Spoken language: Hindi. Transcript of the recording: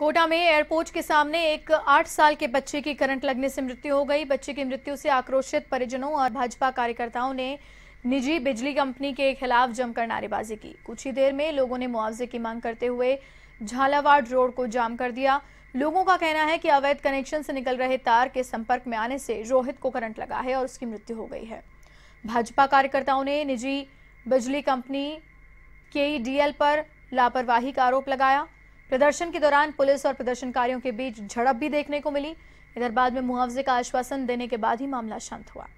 कोटा में एयरपोर्ट के सामने एक आठ साल के बच्चे की करंट लगने से मृत्यु हो गई बच्चे की मृत्यु से आक्रोशित परिजनों और भाजपा कार्यकर्ताओं ने निजी बिजली कंपनी के खिलाफ जमकर नारेबाजी की कुछ ही देर में लोगों ने मुआवजे की मांग करते हुए झालावाड़ रोड को जाम कर दिया लोगों का कहना है कि अवैध कनेक्शन से निकल रहे तार के संपर्क में आने से रोहित को करंट लगा है और उसकी मृत्यु हो गई है भाजपा कार्यकर्ताओं ने निजी बिजली कंपनी के पर लापरवाही का आरोप लगाया प्रदर्शन के दौरान पुलिस और प्रदर्शनकारियों के बीच झड़प भी देखने को मिली इधर बाद में मुआवजे का आश्वासन देने के बाद ही मामला शांत हुआ